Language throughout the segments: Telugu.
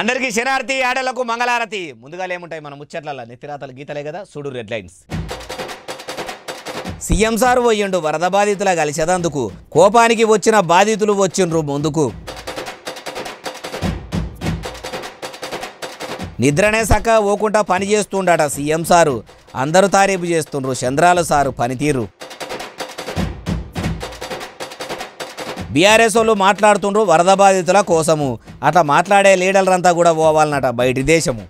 అందరికీ శనార్థి ఆడలకు మంగళారతి ముందుగా ఏముంటాయి మన ముచ్చట్ల నెత్తిరాతలు గీతలే కదా సుడు రెడ్ లైన్స్ సీఎం సార్ పోయిండు వరద బాధితుల కలిసేదందుకు కోపానికి వచ్చిన బాధితులు వచ్చిండ్రు ముందుకు నిద్రనే సక్క ఓకుంటా పనిచేస్తుండట సీఎం సారు అందరూ తారీఫు చేస్తుండ్రు చంద్రాల సారు పనితీరు బీఆర్ఎస్ వాళ్ళు మాట్లాడుతుండ్రు వరద బాధితుల కోసము అట్లా మాట్లాడే లీడర్లంతా కూడా పోవాలన్నట బయటి దేశము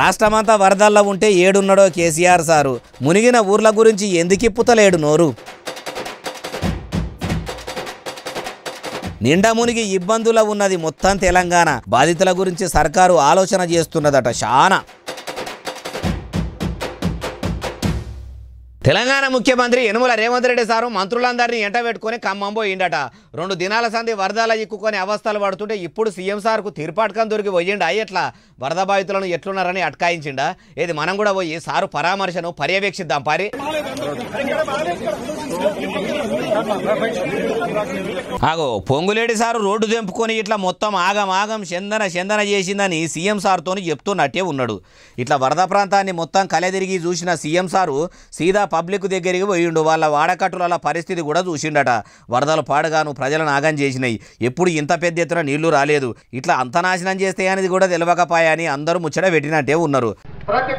రాష్ట్రమంతా వరదల్లో ఉంటే ఏడున్నడో కేసీఆర్ సారు మునిగిన ఊర్ల గురించి ఎందుకిప్పుతలేడు నోరు నిండా మునిగి ఇబ్బందులు ఉన్నది మొత్తం తెలంగాణ బాధితుల గురించి సర్కారు ఆలోచన చేస్తున్నదట చాలా తెలంగాణ ముఖ్యమంత్రి యనుమల రేవంత్ రెడ్డి సారు మంత్రులందరినీ ఎంట పెట్టుకుని ఖమ్మం పోయిండట రెండు దినాల సంధి వరదల ఎక్కుకొని అవస్థలు పడుతుంటే ఇప్పుడు సీఎం సార్కు తీర్పాటకం దొరికి పోయిండు ఎట్లా వరద బాధితులను ఎట్లున్నారని అటకాయించిండా ఇది మనం కూడా పోయి సారు పరామర్శను పర్యవేక్షిద్దాం పరి ఆగో పొంగులేడి సారు రోడ్డు తెంపుకొని ఇట్లా మొత్తం ఆగం ఆగం చందన చందన చేసిందని సీఎం సార్తో చెప్తున్నట్టే ఉన్నాడు ఇట్లా వరద ప్రాంతాన్ని మొత్తం కలెదిరిగి చూసిన సీఎం సారు సీదా పబ్లిక్ దగ్గరికి పోయిండు వాళ్ళ వాడకట్టుల పరిస్థితి కూడా చూసిండట వరదలు పాడగాను ప్రజలను ఆగం చేసినాయి ఎప్పుడు ఇంత పెద్ద ఎత్తున నీళ్లు రాలేదు ఇట్లా అంత నాశనం చేస్తే అనేది కూడా తెలియకపాయని అందరూ ముచ్చట పెట్టినట్టే ఉన్నారు ప్రతి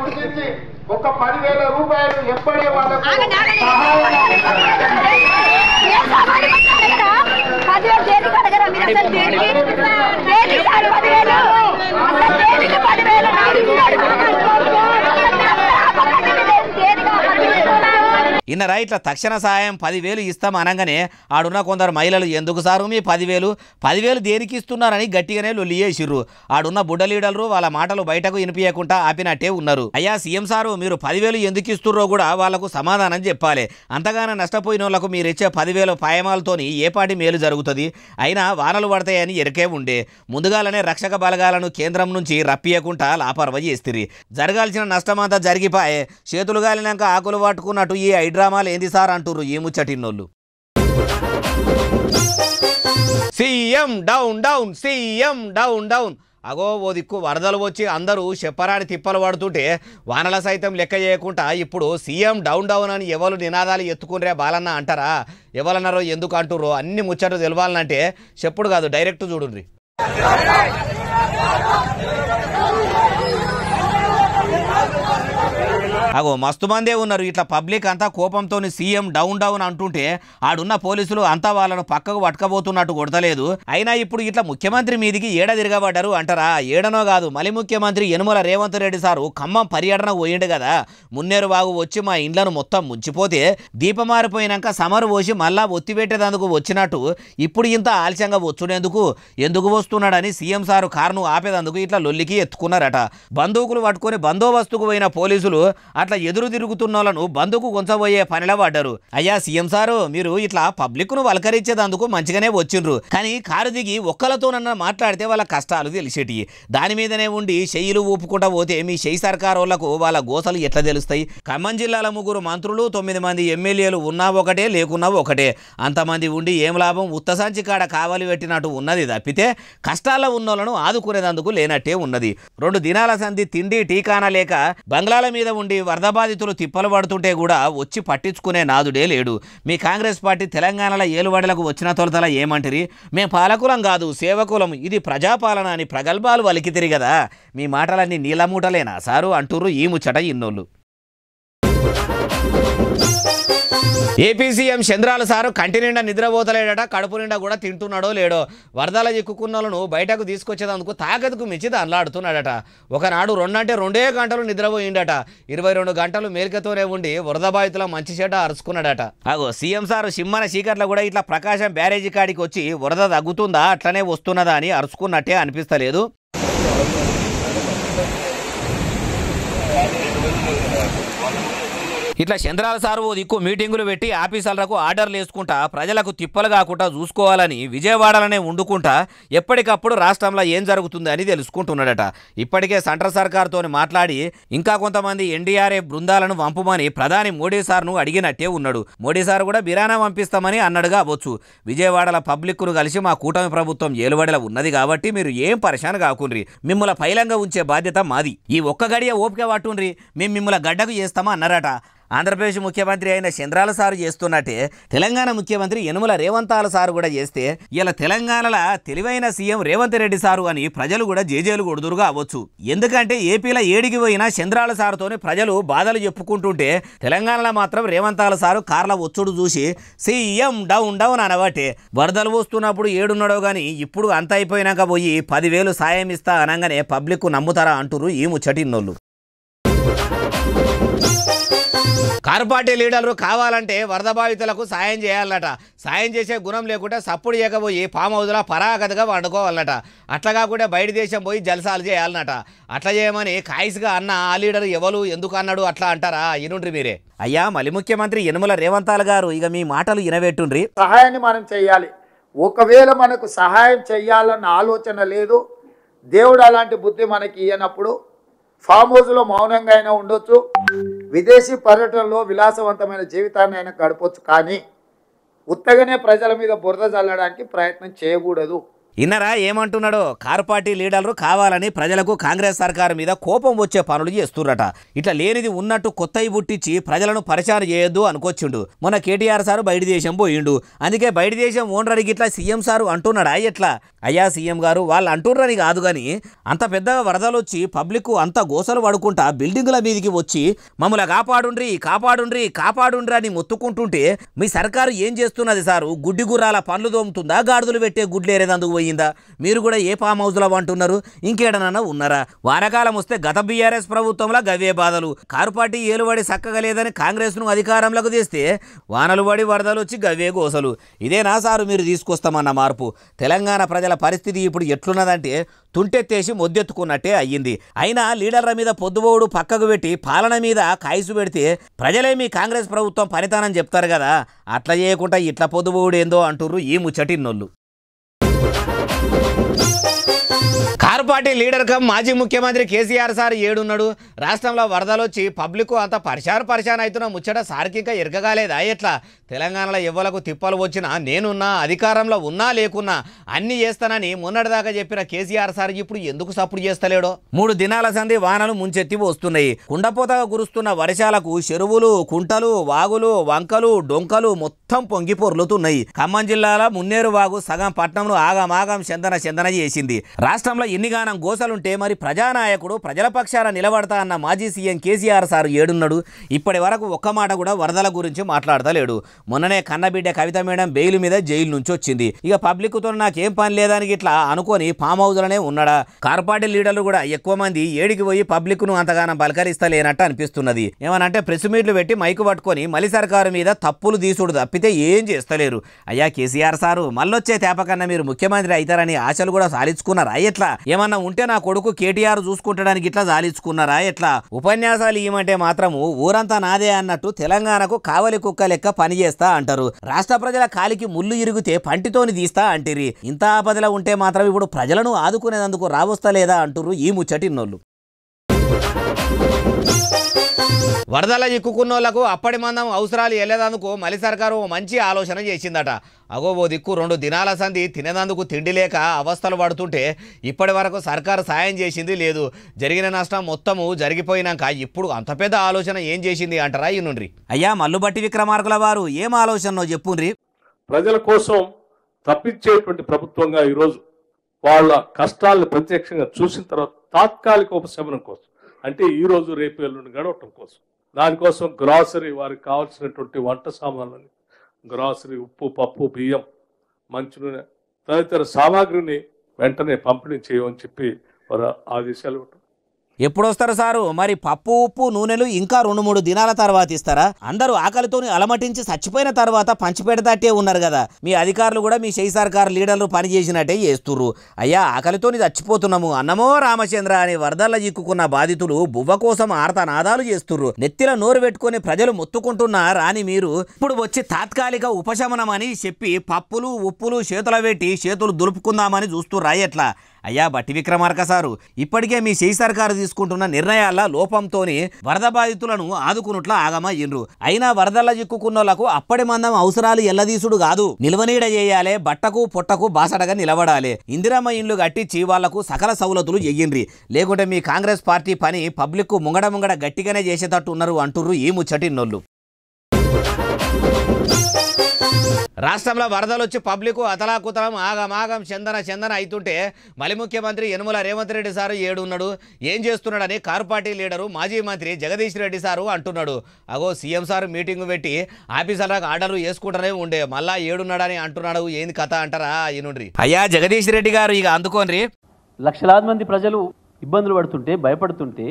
గుర్తించి ఒక పదివేల రూపాయలు ఎప్పుడే వాళ్ళకు ఇన్న రైట్ల తక్షణ సహాయం పదివేలు ఇస్తాం అనగానే ఆడున్న కొందరు మహిళలు ఎందుకు సారు మీ పదివేలు పదివేలు దేనికి ఇస్తున్నారని గట్టిగానే లొల్లి చేసిర్రు ఆడున్న బుడ్డ లీడర్లు వాళ్ళ మాటలు బయటకు వినిపించకుండా ఆపినట్టే ఉన్నారు అయ్యా సీఎం సారు మీరు పదివేలు ఎందుకు ఇస్తుర్రో కూడా వాళ్లకు సమాధానం చెప్పాలి అంతగానో నష్టపోయిన వాళ్లకు మీరు ఇచ్చే పదివేలు పాయమాలతోని ఏ పాటి మేలు జరుగుతుంది అయినా వానలు పడతాయని ఎరకే ఉండే ముందుగాలనే రక్షక బలగాలను కేంద్రం నుంచి రప్పియకుండా లాపర్వ చేస్తుంది జరగాల్సిన నష్టమంతా జరిగిపాయే చేతులు గాలినాక ఆకులు పట్టుకున్నట్టు ఈ డ్రామాలు ఏంది సార్ అంటుర్రు ఈ ముచ్చటిన్నోళ్ళు CM down down CM down down అగో ఓ దిక్కు వరదలు వచ్చి అందరూ చెప్పరాని తిప్పలు పడుతుంటే వానల సైతం లెక్క చేయకుండా ఇప్పుడు సీఎం డౌన్ డౌన్ అని ఎవరు నినాదాలు ఎత్తుకునిరే బాలన్న అంటారా ఎవరన్నారో ఎందుకు అంటుర్రో అన్ని ముచ్చట్లు తెలవాలంటే చెప్పుడు కాదు డైరెక్ట్ చూడుండ్రి అగో మస్తు మందే ఉన్నారు ఇట్లా పబ్లిక్ అంతా కోపంతో సీఎం డౌన్ డౌన్ అంటుంటే ఆడున్న పోలీసులు అంతా వాళ్ళను పక్కకు పట్టుకపోతున్నట్టు కొడతలేదు అయినా ఇప్పుడు ఇట్లా ముఖ్యమంత్రి మీదికి ఏడ తిరగబడ్డారు అంటారా ఏడనో కాదు మలి ముఖ్యమంత్రి యనుమల రేవంత్ రెడ్డి సారు ఖమ్మం పర్యటన పోయిండు కదా మున్నేరు బాగు వచ్చి మా ఇండ్లను మొత్తం ముంచిపోతే దీపమారిపోయినాక సమరు పోసి మళ్ళా ఒత్తిపెట్టేదందుకు వచ్చినట్టు ఇప్పుడు ఇంత ఆలస్యంగా వచ్చుడేందుకు ఎందుకు వస్తున్నాడని సీఎం సారు కారును ఆపేదందుకు ఇట్లా లొల్లికి ఎత్తుకున్నారట బంధువుకులు పట్టుకొని బందోబస్తుకు పోయిన పోలీసులు అట్లా ఎదురు తిరుగుతున్న వాళ్ళను బంధుకు గుంచబోయే పనిలో పడ్డారు అయ్యా సీఎం సారు మీరు ఇట్లా పబ్లిక్ ను వలకరించేదందుకు మంచిగానే వచ్చిండ్రు కానీ కారు దిగి ఒక్కలతోనన్న మాట్లాడితే వాళ్ళ కష్టాలు తెలిసేటి దాని మీదనే ఉండి చెయ్యిలు ఊపుకుంటా పోతే మీ చెయ్యి సర్కార్ వాళ్లకు వాళ్ళ గోసలు ఎట్లా తెలుస్తాయి ఖమ్మం జిల్లాల ముగ్గురు మంత్రులు తొమ్మిది మంది ఎమ్మెల్యేలు ఉన్నా ఒకటే లేకున్నా ఒకటే అంతమంది ఉండి ఏం లాభం ఉత్తసాంచి కాడ కావాలి పెట్టినట్టు ఉన్నది తప్పితే కష్టాల్లో వాళ్ళను ఆదుకునేదందుకు లేనట్టే ఉన్నది రెండు దినాల సంధి తిండి టీకానా లేక బంగ్లాల మీద ఉండి వరద బాధితులు తిప్పలు పడుతుంటే కూడా వచ్చి పట్టించుకునే నాదుడే లేడు మీ కాంగ్రెస్ పార్టీ తెలంగాణలో ఏలువాడలకు వచ్చిన తొలతల ఏమంటరి మేము పాలకులం కాదు సేవకులం ఇది ప్రజాపాలన అని ప్రగల్భాలు వలికితిరి కదా మీ మాటలన్నీ నీలమూటలేనా సారు అంటుర్రు ఈ ముచ్చట ఇన్నోళ్ళు ఏపీ సీఎం చంద్రాల సారు కంటి నిండా నిద్రపోతలేడట కడుపు నిండా కూడా తింటున్నాడో లేడో వరదల వాళ్ళను బయటకు తీసుకొచ్చేదందుకు తాకతకు మించి దాన్లాడుతున్నాడట ఒకనాడు రెండంటే రెండే గంటలు నిద్రపోయిండట ఇరవై రెండు గంటలు మేలికతోనే ఉండి వరద బాధితుల మంచి చేట అరుచుకున్నాడట అగో సీఎం సారు సింహన చీకట్ల కూడా ఇట్లా ప్రకాశం బ్యారేజీ కాడికి వచ్చి వరద తగ్గుతుందా అట్లనే వస్తున్నదా అని అరుచుకున్నట్టే అనిపిస్తలేదు ఇట్లా చంద్రాల సార్ ఓ దిక్కు మీటింగులు పెట్టి ఆఫీసర్లకు ఆర్డర్లు వేసుకుంటా ప్రజలకు తిప్పలు కాకుండా చూసుకోవాలని విజయవాడలోనే వండుకుంటా ఎప్పటికప్పుడు రాష్ట్రంలో ఏం జరుగుతుంది అని తెలుసుకుంటున్నాడట ఇప్పటికే సెంట్రల్ సర్కార్తో మాట్లాడి ఇంకా కొంతమంది ఎన్డీఆర్ఏ బృందాలను పంపమని ప్రధాని మోడీ సార్ను అడిగినట్టే ఉన్నాడు మోడీ సార్ కూడా బిరానా పంపిస్తామని అన్నాడుగా అవ్వచ్చు విజయవాడల పబ్లిక్ను కలిసి మా కూటమి ప్రభుత్వం ఏలుబడిలో ఉన్నది కాబట్టి మీరు ఏం పరిశాన కాకుండ్రి మిమ్మల్ని పైలంగా ఉంచే బాధ్యత మాది ఈ ఒక్క గడియ ఓపిక పట్టుండ్రి మేము మిమ్మల్ని గడ్డకు చేస్తామా అన్నారట ఆంధ్రప్రదేశ్ ముఖ్యమంత్రి అయిన చంద్రాల సారు చేస్తున్నట్టే తెలంగాణ ముఖ్యమంత్రి యనుమల రేవంతాల సారు కూడా చేస్తే ఇలా తెలంగాణల తెలివైన సీఎం రేవంత్ రెడ్డి సారు అని ప్రజలు కూడా జేజేలు కొడుదురుగా అవ్వచ్చు ఎందుకంటే ఏపీలో ఏడికి పోయిన చంద్రాల సారుతోనే ప్రజలు బాధలు చెప్పుకుంటుంటే తెలంగాణలో మాత్రం రేవంతాల సారు కార్ల ఒచ్చుడు చూసి సీఎం డౌన్ డౌన్ అనవాటే వరదలు వస్తున్నప్పుడు ఏడున్నాడో కానీ ఇప్పుడు అంత అయిపోయినాక పోయి పదివేలు సాయం ఇస్తా అనగానే పబ్లిక్ నమ్ముతారా అంటురు ఈ ముచ్చటిన్నోళ్ళు కార్పార్టీ లీడర్లు కావాలంటే వరద బాధితులకు సాయం చేయాలట సాయం చేసే గుణం లేకుండా సప్పుడు చేయకపోయి పామ్ హౌజ్లా పరాగతిగా వండుకోవాలట అట్లా కాకుండా బయట దేశం పోయి జలసాలు చేయాలన్నట అట్లా చేయమని కాయిస్గా అన్న ఆ లీడర్ ఎవరు ఎందుకు అన్నాడు అట్లా అంటారా ఇనుండ్రి మీరే అయ్యా మళ్ళీ ముఖ్యమంత్రి యనుమల రేవంతాల గారు ఇక మీ మాటలు ఇనవేట్టుండ్రి సహాయాన్ని మనం చేయాలి ఒకవేళ మనకు సహాయం చేయాలన్న ఆలోచన లేదు దేవుడు అలాంటి బుద్ధి మనకి ఇయ్యనప్పుడు ఫామ్ హౌస్లో మౌనంగా అయినా ఉండొచ్చు విదేశీ పర్యటనలో విలాసవంతమైన జీవితాన్ని అయినా గడపచ్చు కానీ ఉత్తగనే ప్రజల మీద బురద చల్లడానికి ప్రయత్నం చేయకూడదు ఇన్నరా ఏమంటున్నాడో కార్ పార్టీ లీడర్లు కావాలని ప్రజలకు కాంగ్రెస్ సర్కారు మీద కోపం వచ్చే పనులు చేస్తున్నట ఇట్లా లేనిది ఉన్నట్టు కొత్తవి పుట్టించి ప్రజలను పరిచయం చేయొద్దు అనుకొచ్చిండు మొన్న కేటీఆర్ సారు బయట దేశం పోయిండు అందుకే బయట దేశం ఓనరానికి ఇట్లా సీఎం సారు అంటున్నాడా ఎట్లా అయ్యా సీఎం గారు వాళ్ళు అంటున్నారని కాదు కానీ అంత పెద్ద వరదలు వచ్చి పబ్లిక్ అంత గోసలు పడుకుంటా బిల్డింగుల మీదకి వచ్చి మమ్మల్ని కాపాడుండ్రి కాపాడుండ్రి కాపాడుండ్రి అని మొత్తుకుంటుంటే మీ సర్కారు ఏం చేస్తున్నది సారు గుడ్డి గుర్రాల పనులు దోముతుందా గాడుదలు పెట్టే గుడ్లేరేదందుకు పోయి అయిందా మీరు కూడా ఏ ఫామ్ హౌస్లో అంటున్నారు ఇంకేడనన్నా ఉన్నారా వానకాలం వస్తే గత బీఆర్ఎస్ ప్రభుత్వంలో గవే బాధలు కారు పార్టీ ఏలుబడి సక్కగలేదని కాంగ్రెస్ను అధికారంలోకి తీస్తే వానలు పడి వరదలు వచ్చి గవే గోసలు ఇదేనా సారు మీరు తీసుకొస్తామన్న మార్పు తెలంగాణ ప్రజల పరిస్థితి ఇప్పుడు ఎట్లున్నదంటే తుంటెత్తేసి మొద్దెత్తుకున్నట్టే అయ్యింది అయినా లీడర్ల మీద పొద్దుబోడు పక్కకు పెట్టి పాలన మీద కాయసు పెడితే ప్రజలే మీ కాంగ్రెస్ ప్రభుత్వం పనితానని చెప్తారు కదా అట్లా చేయకుండా ఇట్లా పొద్దుబోడు ఏందో అంటుర్రు ఈ ముచ్చటిన్నోళ్ళు Bye. Car party leader cum మాజీ ముఖ్యమంత్రి కేసీఆర్ సార్ ఏడున్నాడు రాష్ట్రంలో వరదలు వచ్చి పబ్లిక్ అంత పరిశాన పరిశాన అవుతున్న ముచ్చట సార్కి ఇంకా ఎరగగాలేదా ఎట్లా తెలంగాణలో ఎవ్వలకు తిప్పలు వచ్చినా నేనున్నా అధికారంలో ఉన్నా లేకున్నా అన్ని చేస్తానని మొన్నటిదాకా చెప్పిన కేసీఆర్ సార్ ఇప్పుడు ఎందుకు సపోర్ట్ చేస్తలేడో మూడు దినాల సంధి వానలు ముంచెత్తి వస్తున్నాయి కుండపోతగా కురుస్తున్న వర్షాలకు చెరువులు కుంటలు వాగులు వంకలు డొంకలు మొత్తం పొంగి పొర్లుతున్నాయి ఖమ్మం జిల్లాలో మున్నేరు వాగు సగం పట్నంను ఆగమాగం చందన చందన చేసింది రాష్ట్రంలో ఎన్నిగానం గోసలుంటే మరి ప్రజానాయకుడు ప్రజల పక్షాన నిలబడతా అన్న మాజీ సీఎం కేసీఆర్ సార్ ఏడున్నాడు ఇప్పటి వరకు ఒక్క మాట కూడా వరదల గురించి మాట్లాడతలేడు మొన్ననే కన్నబిడ్డ కవిత మేడం బెయిల్ మీద జైలు నుంచి వచ్చింది ఇక పబ్లిక్తో నాకేం పని లేదని ఇట్లా అనుకొని ఫామ్ లోనే ఉన్నాడా కార్పొరేట్ లీడర్లు కూడా ఎక్కువ మంది ఏడికి పోయి పబ్లిక్ను అంతగానం పలకరిస్తలేనట్టు అనిపిస్తున్నది ఏమనంటే ప్రెస్ మీట్లు పెట్టి మైకు పట్టుకొని మలి సర్కారు మీద తప్పులు తీసుడు తప్పితే ఏం చేస్తలేరు అయ్యా కేసీఆర్ సారు మళ్ళొచ్చే తేపకన్నా మీరు ముఖ్యమంత్రి అవుతారని ఆశలు కూడా సాధించుకున్నారా ఎట్లా ఏమన్నా ఉంటే నా కొడుకు కేటీఆర్ చూసుకుంటాడానికి ఇట్లా జాలించుకున్నారా ఎట్లా ఉపన్యాసాలు ఇవ్వమంటే మాత్రము ఊరంతా నాదే అన్నట్టు తెలంగాణకు కావలి కుక్క లెక్క పనిచేస్తా అంటారు రాష్ట్ర ప్రజల కాలికి ముళ్ళు ఇరిగితే పంటితోని తీస్తా అంటిరి ఇంత ఆపదలో ఉంటే మాత్రం ఇప్పుడు ప్రజలను ఆదుకునేందుకు లేదా అంటురు ఈ ముచ్చటి వరదల వాళ్ళకు అప్పటి మందం అవసరాలు వెళ్ళేదందుకు మళ్ళీ సర్కారు మంచి ఆలోచన చేసిందట అగో ఓ దిక్కు రెండు దినాల సంధి తినేదందుకు తిండి లేక అవస్థలు పడుతుంటే ఇప్పటి వరకు సర్కారు సాయం చేసింది లేదు జరిగిన నష్టం మొత్తము జరిగిపోయినాక ఇప్పుడు అంత పెద్ద ఆలోచన ఏం చేసింది అంటారా ఇనుండ్రి అయ్యా మల్లుబట్టి విక్రమార్కుల వారు ఏం ఆలోచనో చెప్పుండ్రి ప్రజల కోసం తప్పించేటువంటి ప్రభుత్వంగా ఈరోజు వాళ్ళ కష్టాలను ప్రత్యక్షంగా చూసిన తర్వాత తాత్కాలిక ఉపశమనం కోసం అంటే ఈరోజు రేపు ఎల్లుండి గడవటం కోసం దానికోసం గ్రాసరీ వారికి కావాల్సినటువంటి వంట సామాన్లని గ్రాసరీ ఉప్పు పప్పు బియ్యం నూనె తదితర సామాగ్రిని వెంటనే పంపిణీ చేయమని చెప్పి వారు ఆదేశాలు ఇవ్వటం ఎప్పుడు వస్తారు సారు మరి పప్పు ఉప్పు నూనెలు ఇంకా రెండు మూడు దినాల తర్వాత ఇస్తారా అందరూ ఆకలితోని అలమటించి చచ్చిపోయిన తర్వాత దాటే ఉన్నారు కదా మీ అధికారులు కూడా మీ చేయి సర్కారు లీడర్లు పనిచేసినట్టే చేస్తుర్రు అయ్యా ఆకలితోని చచ్చిపోతున్నాము అన్నమో రామచంద్ర అని వరదల్లో చిక్కుకున్న బాధితులు బువ్వ కోసం ఆర్తనాదాలు చేస్తుర్రు నెత్తిల నోరు పెట్టుకుని ప్రజలు మొత్తుకుంటున్నా రాని మీరు ఇప్పుడు వచ్చి తాత్కాలిక ఉపశమనం అని చెప్పి పప్పులు ఉప్పులు చేతుల పెట్టి చేతులు దులుపుకుందామని చూస్తూ రాయట్లా అయ్యా బట్టి విక్రమార్క సారు ఇప్పటికే మీ చేయి సర్కారు తీసుకుంటున్న నిర్ణయాల లోపంతోనే వరద బాధితులను ఆదుకున్నట్లు ఆగమయ్యిండ్రు అయినా వరదల చిక్కుకున్నోళ్లకు అప్పటి మందం అవసరాలు ఎల్లదీసుడు కాదు నిల్వనీడ చేయాలే బట్టకు పొట్టకు బాసడగా నిలబడాలి ఇందిరమ్మ ఇండ్లు కట్టించి వాళ్లకు సకల సౌలతులు ఎయ్యిండ్రి లేకుంటే మీ కాంగ్రెస్ పార్టీ పని పబ్లిక్ ముంగడ ముంగడ గట్టిగానే చేసేటట్టు ఉన్నారు అంటుర్రు ఈ ముచ్చటిన్నోళ్ళు రాష్ట్రంలో వరదలు వచ్చి పబ్లిక్ అతలాకుతలం ఆగమాగం చందన చందన అవుతుంటే మళ్ళీ ముఖ్యమంత్రి యనుమల రేవంత్ రెడ్డి సారు ఏడున్నాడు ఏం చేస్తున్నాడని పార్టీ లీడరు మాజీ మంత్రి జగదీష్ రెడ్డి సారు అంటున్నాడు అగో సీఎం సారు మీటింగ్ పెట్టి ఆఫీసర్లకు ఆర్డర్లు వేసుకుంటారే ఉండే మళ్ళా ఏడున్నాడని అంటున్నాడు ఏంది కథ అంటారా ఈనుండ్రి అయ్యా జగదీష్ రెడ్డి గారు ఇక అందుకోండి లక్షలాది మంది ప్రజలు ఇబ్బందులు పడుతుంటే భయపడుతుంటే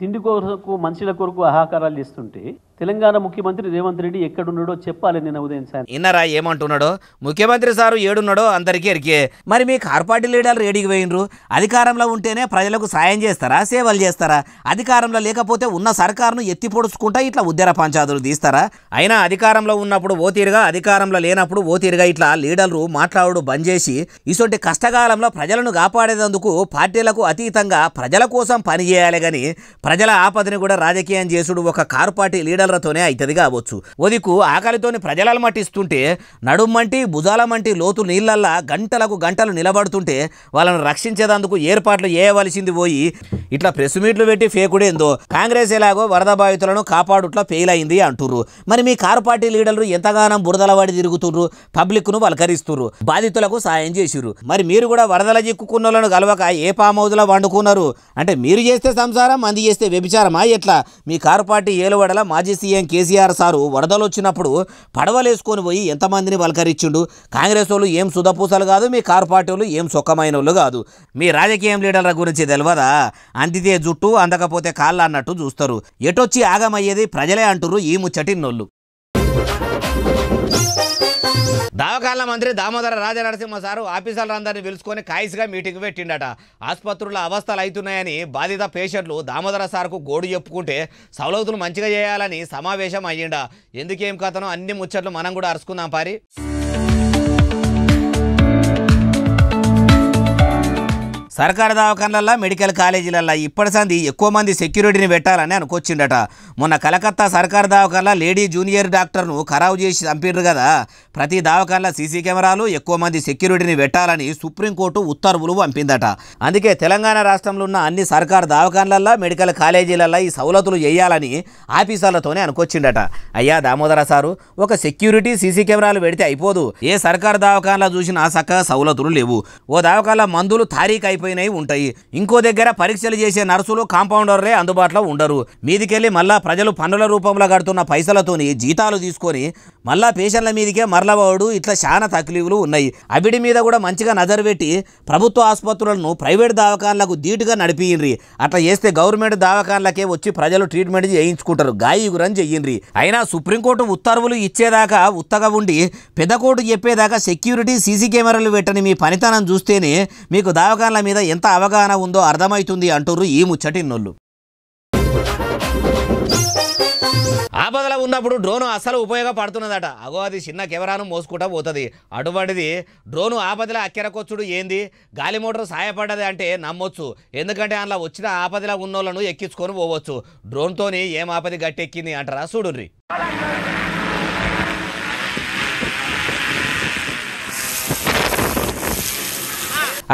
తిండి కొరకు మనుషుల కొరకు ఆహాకారాలు ఇస్తుంటే తెలంగాణ ముఖ్యమంత్రి రేవంత్ రెడ్డి ఎక్కడున్నాడో చెప్పాలి నిన్న ఉదయం సార్ ఇన్నారా ఏమంటున్నాడో ముఖ్యమంత్రి సారు ఏడున్నాడో అందరికీ ఎరికే మరి మీ కార్పార్టీ లీడర్లు ఏడికి పోయినరు అధికారంలో ఉంటేనే ప్రజలకు సాయం చేస్తారా సేవలు చేస్తారా అధికారంలో లేకపోతే ఉన్న సర్కారును ఎత్తి పొడుచుకుంటా ఇట్లా ఉద్యర పంచాదులు తీస్తారా అయినా అధికారంలో ఉన్నప్పుడు ఓతీరుగా అధికారంలో లేనప్పుడు ఓతీరుగా ఇట్లా లీడర్లు మాట్లాడు బంద్ చేసి ఇటువంటి కష్టకాలంలో ప్రజలను కాపాడేందుకు పార్టీలకు అతీతంగా ప్రజల కోసం పనిచేయాలి కానీ ప్రజల ఆపదని కూడా రాజకీయం చేసుడు ఒక కార్పార్టీ లీడర్ కలరతోనే అవుతుంది కావచ్చు ఒదికు ఆకలితోని ప్రజలను మట్టిస్తుంటే నడుమంటి భుజాల మంటి లోతు నీళ్ళల్లా గంటలకు గంటలు నిలబడుతుంటే వాళ్ళను రక్షించేదందుకు ఏర్పాట్లు చేయవలసింది పోయి ఇట్లా ప్రెస్ మీట్లు పెట్టి ఫేకుడేందో కాంగ్రెస్ ఎలాగో వరద బాధితులను కాపాడుట్లా ఫెయిల్ అయింది అంటుర్రు మరి మీ కారు పార్టీ లీడర్లు ఎంతగానం బురదల వాడి తిరుగుతుర్రు పబ్లిక్ను పలకరిస్తుర్రు బాధితులకు సాయం చేసిర్రు మరి మీరు కూడా వరదల చిక్కుకున్నోళ్ళను గలవక ఏ పామౌదుల వండుకున్నారు అంటే మీరు చేస్తే సంసారం మంది చేస్తే వ్యభిచారమా ఎట్లా మీ కారు పార్టీ ఏలువడల మాజీ సీఎం కేసీఆర్ సారు వరదలు వచ్చినప్పుడు పడవలేసుకొని పోయి ఎంతమందిని పలకరించిండు కాంగ్రెస్ వాళ్ళు ఏం సుధపూసలు కాదు మీ కార్ పార్టీ వాళ్ళు ఏం సుఖమైన వాళ్ళు కాదు మీ రాజకీయం లీడర్ల గురించి తెలియదా అందితే జుట్టు అందకపోతే కాళ్ళ అన్నట్టు చూస్తారు ఎటొచ్చి ఆగమయ్యేది ప్రజలే అంటురు ఈ నొల్లు దావకాల మంత్రి దామోదర రాజనరసింహ సారు అందరినీ పిలుచుకొని కాయిస్గా మీటింగ్ పెట్టిండట ఆసుపత్రుల అవస్థలు అవుతున్నాయని బాధిత పేషెంట్లు దామోదర సార్కు గోడు చెప్పుకుంటే సౌలతులు మంచిగా చేయాలని సమావేశం అయ్యిండ ఎందుకేం కథను అన్ని ముచ్చట్లు మనం కూడా అరుచుకుందాం పారి సర్కారు దవాఖానలల్లో మెడికల్ కాలేజీలలో ఇప్పటి సంది ఎక్కువ మంది సెక్యూరిటీని పెట్టాలని అనుకొచ్చిండట మొన్న కలకత్తా సర్కారు దవాఖానలో లేడీ జూనియర్ డాక్టర్ను ఖరాబు చేసి చంపిండ్రు కదా ప్రతి దవాఖానలో సీసీ కెమెరాలు ఎక్కువ మంది సెక్యూరిటీని పెట్టాలని సుప్రీంకోర్టు ఉత్తర్వులు పంపిందట అందుకే తెలంగాణ రాష్ట్రంలో ఉన్న అన్ని సర్కారు దవాఖానలల్లో మెడికల్ కాలేజీలల్లో ఈ సవలతులు చేయాలని ఆఫీసర్లతోనే అనుకొచ్చిండట అయ్యా దామోదర సారు ఒక సెక్యూరిటీ సీసీ కెమెరాలు పెడితే అయిపోదు ఏ సర్కారు దవాఖానలో చూసినా సక్క సవలతులు లేవు ఓ దవాఖానలో మందులు తారీఖు అయిపోయి అయిపోయినవి ఉంటాయి ఇంకో దగ్గర పరీక్షలు చేసే నర్సులు కాంపౌండర్లే అందుబాటులో ఉండరు మీదికెళ్ళి మళ్ళా ప్రజలు పన్నుల రూపంలో కడుతున్న పైసలతోని జీతాలు తీసుకొని మళ్ళా పేషెంట్ల మీదికే మరలవాడు ఇట్లా చాలా తక్లీవులు ఉన్నాయి అవిడి మీద కూడా మంచిగా నజరు పెట్టి ప్రభుత్వ ఆసుపత్రులను ప్రైవేట్ దవాఖాన్లకు ధీటుగా నడిపియండ్రి అట్లా చేస్తే గవర్నమెంట్ దవాఖాన్లకే వచ్చి ప్రజలు ట్రీట్మెంట్ చేయించుకుంటారు గాయి గురని చెయ్యండ్రి అయినా సుప్రీంకోర్టు ఉత్తర్వులు ఇచ్చేదాకా ఉత్తగా ఉండి పెద్ద కోర్టు చెప్పేదాకా సెక్యూరిటీ సీసీ కెమెరాలు పెట్టని మీ పనితనం చూస్తేనే మీకు దవాఖాన్ల మీద ఎంత అవగాహన ఉందో అర్థమవుతుంది అంటుర్రు ఈ ముచ్చటి నొల్లు ఆపదలో ఉన్నప్పుడు డ్రోను అసలు ఉపయోగపడుతున్నదట అగో అది చిన్న కెమెరాను మోసుకుంటా పోతుంది అటువంటిది డ్రోను ఆపదల అక్కెరకొచ్చుడు ఏంది గాలి మోటార్ సాయపడ్డది అంటే నమ్మొచ్చు ఎందుకంటే అందులో వచ్చిన ఆపదల ఉన్నోళ్ళను ఎక్కించుకొని పోవచ్చు డ్రోన్తోని ఏం ఆపది గట్టెక్కింది అంటారా చూడుర్రీ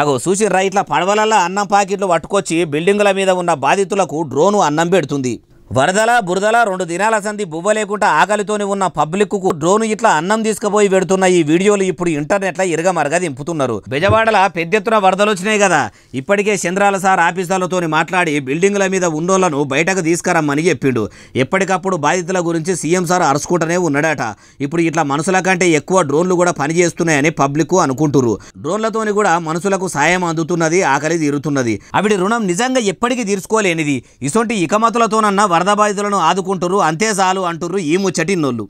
అగో చూసి రైట్ల పడవలలో అన్నం ప్యాకెట్లు పట్టుకొచ్చి బిల్డింగుల మీద ఉన్న బాధితులకు డ్రోను అన్నం పెడుతుంది వరదల బురదల రెండు దినాల సంధి బువ్వ లేకుండా ఆకలితోని ఉన్న పబ్లిక్కు డ్రోను ఇట్లా అన్నం తీసుకుపోయి పెడుతున్న ఈ వీడియోలు ఇప్పుడు ఇంటర్నెట్లో ఇరగమరగా దింపుతున్నారు బెజవాడల పెద్ద ఎత్తున వరదలు వచ్చినాయి కదా ఇప్పటికే చంద్రాల సార్ ఆఫీసర్లతో మాట్లాడి బిల్డింగ్ల మీద ఉన్నోళ్లను బయటకు తీసుకురమ్మని చెప్పిండు ఎప్పటికప్పుడు బాధితుల గురించి సీఎం సార్ అరుచుకుంటూనే ఉన్నాడట ఇప్పుడు ఇట్లా మనుషుల కంటే ఎక్కువ డ్రోన్లు కూడా పనిచేస్తున్నాయని పబ్లిక్ అనుకుంటురు డ్రోన్లతోని కూడా మనుషులకు సాయం అందుతున్నది ఆకలి తీరుతున్నది అవిడి రుణం నిజంగా ఎప్పటికీ తీర్చుకోలేనిది ఇసొంటి ఇకమతులతోనన్నా వరద వరద బాధితులను ఆదుకుంటురు అంతే చాలు అంటురు ఈ ముచ్చటిన్నోళ్ళు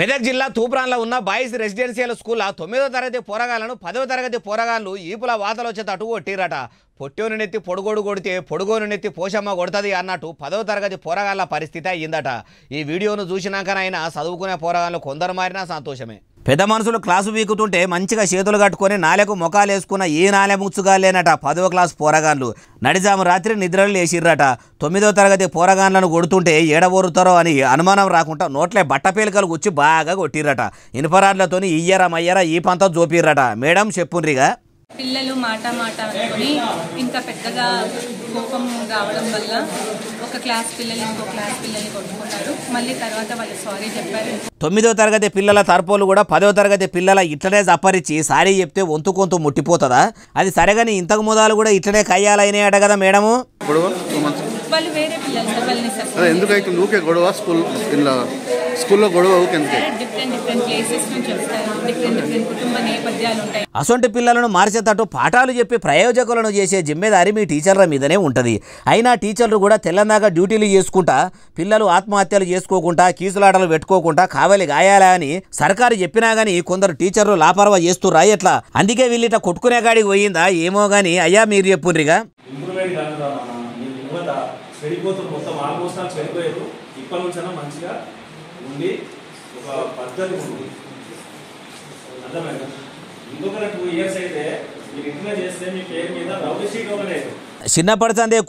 మెదక్ జిల్లా తూప్రాన్లో ఉన్న బాయ్స్ రెసిడెన్షియల్ స్కూల్ తొమ్మిదో తరగతి పోరగాళ్లను పదవ తరగతి పోరగాళ్ళు ఈపుల వాతలు వచ్చి తటు కొట్టిరట పొట్టోని నెత్తి పొడుగోడు కొడితే పొడుగోను నెత్తి పోషమ్మ కొడుతుంది అన్నట్టు పదవ తరగతి పోరగాళ్ల పరిస్థితి అయ్యిందట ఈ వీడియోను చూసినాకనైనా చదువుకునే పోరగాళ్ళు కొందరు మారినా సంతోషమే పెద్ద మనుషులు క్లాసు వీకుతుంటే మంచిగా చేతులు కట్టుకొని నాలకు మొఖాలు వేసుకున్న ఏ నాలె ముచ్చుగాలేనట పదవ క్లాస్ పోరగాన్లు నడిజాము రాత్రి నిద్రలు లేచిర్రట తొమ్మిదో తరగతి పోరగాన్లను కొడుతుంటే ఏడబోరుతారో అని అనుమానం రాకుండా నోట్లే బట్టపేలికలు వచ్చి బాగా కొట్టిర్రట ఇన్ఫరాడ్లతోని ఇయ్యరా మయ్యరా ఈ పంత జోపిర్రట మేడం చెప్పుండ్రిగా పిల్లలు మాట మాట అనుకుని ఇంకా పెద్దగా కోపం రావడం వల్ల ఒక క్లాస్ పిల్లలు ఇంకో క్లాస్ పిల్లల్ని కొట్టుకున్నారు మళ్ళీ తర్వాత వాళ్ళు సారీ చెప్పారు తొమ్మిదో తరగతి పిల్లల తరపులు కూడా పదో తరగతి పిల్లల ఇట్లనే అప్పరించి సారీ చెప్తే వంతు కొంత ముట్టిపోతుందా అది సరేగాని ఇంతకు ముదాలు కూడా ఇట్లనే కయ్యాలైనాయి అట కదా మేడము వాళ్ళు వేరే పిల్లలు ఎందుకైతే గొడవ స్కూల్ స్కూల్లో గొడవ అసొంటి పిల్లలను మార్చేటట్టు పాఠాలు చెప్పి ప్రయోజకులను చేసే జిమ్మేదారి మీ టీచర్ల మీదనే ఉంటుంది అయినా టీచర్లు కూడా తెల్లనాగా డ్యూటీలు చేసుకుంటా పిల్లలు ఆత్మహత్యలు చేసుకోకుండా కీసులాటలు పెట్టుకోకుండా కావాలి గాయాలా అని సర్కారు చెప్పినా గానీ కొందరు టీచర్లు లాపర్వా చేస్తురా ఎట్లా అందుకే వీళ్ళిట కొట్టుకునే గాడికి పోయిందా ఏమో గానీ అయ్యా మీరు చెప్పుర్రిగా మొత్తం ఆల్మోస్ట్ ఇప్పటి నుంచైనా మంచిగా ఉంది ఒక పద్ధతి ఉంది అర్థమైందా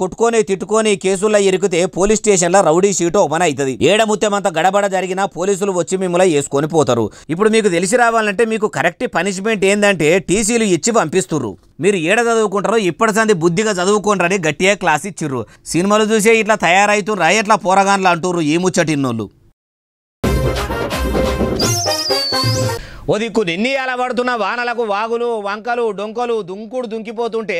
కొట్టుకొని తిట్టుకొని కేసుల్లో ఇరికితే పోలీస్ స్టేషన్లో రౌడీ షీట్ ఓపెన్ అవుతుంది ఏడముత్యమంత గడబడ జరిగినా పోలీసులు వచ్చి మిమ్మల్ని వేసుకొని పోతారు ఇప్పుడు మీకు తెలిసి రావాలంటే మీకు కరెక్ట్ పనిష్మెంట్ ఏంటంటే టీసీలు ఇచ్చి పంపిస్తుర్రు మీరు ఏడ చదువుకుంటారో ఇప్పటిసంది బుద్ధిగా చదువుకుంటారని గట్టిగా క్లాస్ ఇచ్చిర్రు సినిమాలు చూసే ఇట్లా తయారవుతున్నారు ఎట్లా పోరగాన్లు అంటుర్రు ముచ్చటిన్నోళ్ళు ఓ దిక్కు నిన్ని అలవడుతున్న వానలకు వాగులు వంకలు డొంకలు దుంకుడు దుంకిపోతుంటే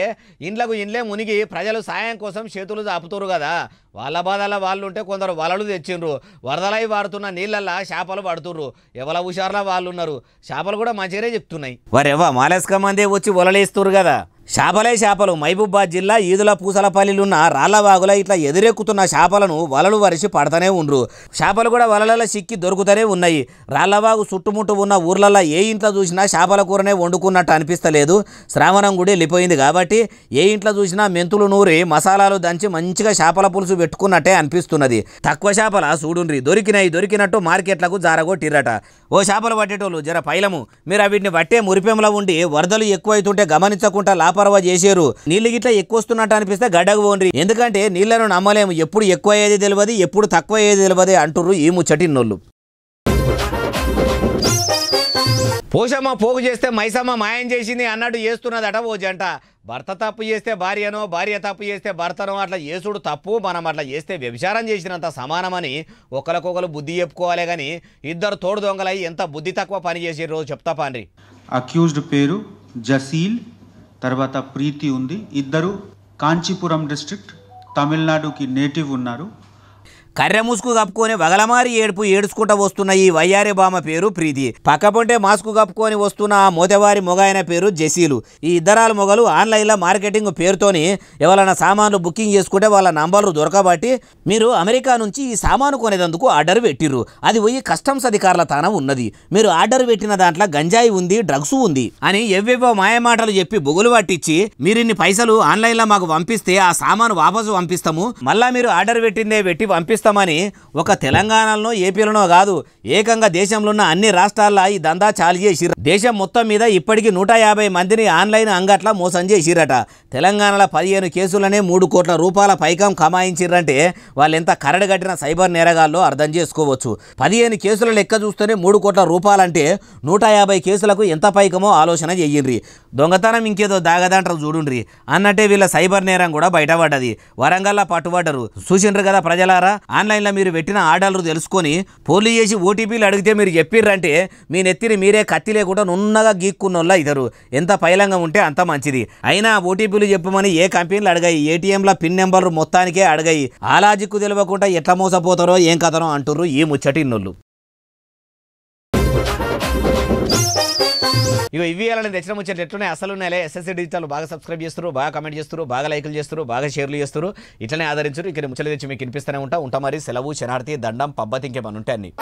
ఇండ్లకు ఇండ్లే మునిగి ప్రజలు సాయం కోసం చేతులు చాపుతారు కదా వాళ్ళ బాధల వాళ్ళు ఉంటే కొందరు వలలు తెచ్చిండ్రు వరదలై వాడుతున్న నీళ్ళల్లా చేపలు పడుతుర్రు ఎవల హుషారులా వాళ్ళు ఉన్నారు చేపలు కూడా మంచిగానే చెప్తున్నాయి వారేవా మాలేసుక మందే వచ్చి వలలేస్తురు కదా చేపలే చేపలు మహబూబాద్ జిల్లా ఈదుల పూసలపల్లిలున్న రాళ్లవాగుల ఇట్లా ఎదురెక్కుతున్న చేపలను వలలు వరిసి పడతనే ఉండ్రు చేపలు కూడా వలలలో సిక్కి దొరుకుతూనే ఉన్నాయి రాళ్లవాగు చుట్టుముట్టు ఉన్న ఊర్లలో ఏ ఇంట్లో చూసినా చేపల కూరనే వండుకున్నట్టు అనిపిస్తలేదు శ్రావణం గుడి వెళ్ళిపోయింది కాబట్టి ఏ ఇంట్లో చూసినా మెంతులు నూరి మసాలాలు దంచి మంచిగా చేపల పులుసు పెట్టుకున్నట్టే అనిపిస్తున్నది తక్కువ చేపల చూడుండ్రి దొరికినాయి దొరికినట్టు మార్కెట్లకు జారగొట్టిర్రట ఓ చేపలు పట్టేటోళ్ళు జర పైలము మీరు వీటిని పట్టే మురిపెంలో ఉండి వరదలు ఎక్కువైతుంటే గమనించకుండా లాపరవా చేశారు నీళ్ళు గిట్లా ఎక్కువ వస్తున్నట్టు అనిపిస్తే గడ్డకు పోండి ఎందుకంటే నీళ్లను నమ్మలేము ఎప్పుడు ఎక్కువ అయ్యేది తెలియదు ఎప్పుడు తక్కువ అయ్యేది తెలియదు అంటుర్రు ఈ ముచ్చటిన్నోళ్ళు పోషమ్మ పోగు చేస్తే మైసమ్మ మాయం చేసింది అన్నట్టు చేస్తున్నదట ఓ జంట భర్త తప్పు చేస్తే భార్యనో భార్య తప్పు చేస్తే భర్తనో అట్లా చేసుడు తప్పు మనం అట్లా చేస్తే వ్యభిచారం చేసినంత సమానమని ఒకరికొకరు బుద్ధి చెప్పుకోవాలి కానీ ఇద్దరు తోడు దొంగలై ఎంత బుద్ధి తక్కువ పని రోజు చెప్తా పాన్రి అక్యూజ్డ్ పేరు జసీల్ తర్వాత ప్రీతి ఉంది ఇద్దరు కాంచీపురం డిస్ట్రిక్ట్ తమిళనాడుకి నేటివ్ ఉన్నారు కర్రె ముసుకు కప్పుకొని వగలమారి ఏడుపు ఏడుచుకుంటా వస్తున్న ఈ వయ్యారి బామ పేరు ప్రీతి పక్కపొంటే మాస్కు కప్పుకొని వస్తున్న ఆ మోతవారి మొగాయన పేరు జసీలు ఈ ఇద్దరాల మొగలు ఆన్లైన్లో మార్కెటింగ్ పేరుతోని ఎవరైనా సామాన్లు బుకింగ్ చేసుకుంటే వాళ్ళ నంబర్లు దొరకబట్టి మీరు అమెరికా నుంచి ఈ సామాను కొనేందుకు ఆర్డర్ పెట్టిర్రు అది పోయి కస్టమ్స్ అధికారుల తానం ఉన్నది మీరు ఆర్డర్ పెట్టిన దాంట్లో గంజాయి ఉంది డ్రగ్స్ ఉంది అని ఎవ్వెవో మాయమాటలు చెప్పి బొగులు పట్టించి మీరు ఇన్ని పైసలు ఆన్లైన్లో మాకు పంపిస్తే ఆ సామాను వాపసు పంపిస్తాము మళ్ళా మీరు ఆర్డర్ పెట్టిందే పెట్టి పంపిస్తాము చేస్తామని ఒక తెలంగాణలో ఏపీలోనో కాదు ఏకంగా దేశంలో ఉన్న అన్ని రాష్ట్రాల్లో ఈ దందా చాలు చేసిర్రు దేశం మొత్తం మీద ఇప్పటికీ నూట యాభై మందిని ఆన్లైన్ అంగట్ల మోసం చేసిరట తెలంగాణలో పదిహేను కేసులనే మూడు కోట్ల రూపాయల పైకం కమాయించిర్రంటే వాళ్ళు ఎంత కరడు కట్టిన సైబర్ నేరగాల్లో అర్థం చేసుకోవచ్చు పదిహేను కేసుల లెక్క చూస్తేనే మూడు కోట్ల రూపాయలంటే నూట యాభై కేసులకు ఎంత పైకమో ఆలోచన చెయ్యండి దొంగతనం ఇంకేదో దాగదంటారు చూడుండ్రి అన్నట్టే వీళ్ళ సైబర్ నేరం కూడా బయటపడ్డది వరంగల్లో పట్టుబడ్డరు చూసిండ్రు కదా ప్రజలారా ఆన్లైన్లో మీరు పెట్టిన ఆర్డర్లు తెలుసుకొని పోలీ చేసి ఓటీపీలు అడిగితే మీరు చెప్పిర్రంటే మీ నెత్తిని మీరే కత్తి లేకుండా నున్నగా గీక్కున్నోళ్ళ ఇద్దరు ఎంత పైలంగా ఉంటే అంత మంచిది అయినా ఓటీపీలు చెప్పమని ఏ కంపెనీలు అడిగాయి ఏటీఎంల పిన్ నెంబర్లు మొత్తానికే అడిగాయి ఆలాజిక్కు తెలియకుండా ఎట్లా మోసపోతారో ఏం కథనో అంటుర్రు ఈ ముచ్చటిన్నోళ్ళు ఇక ఇవి అలా తెచ్చిన ముచ్చట్లు ఎట్లనే అసలు నెలే ఎస్ఎస్సీ డిజిటల్ బాగా సబ్స్క్రైబ్ చేస్తారు బాగా కమెంట్ చేస్తారు బాగా లైకులు చేస్తారు బాగా షేర్లు చేస్తారు ఇట్లనే ఆదరించారు ఇక్కడ ముచ్చలు తెచ్చి మీకు వినిపిస్తూనే ఉంటా ఉంటా మరి సెలవు శనార్థి దండం పబ్బతి ఇంకేమన్నా ఉంటాయి అన్ని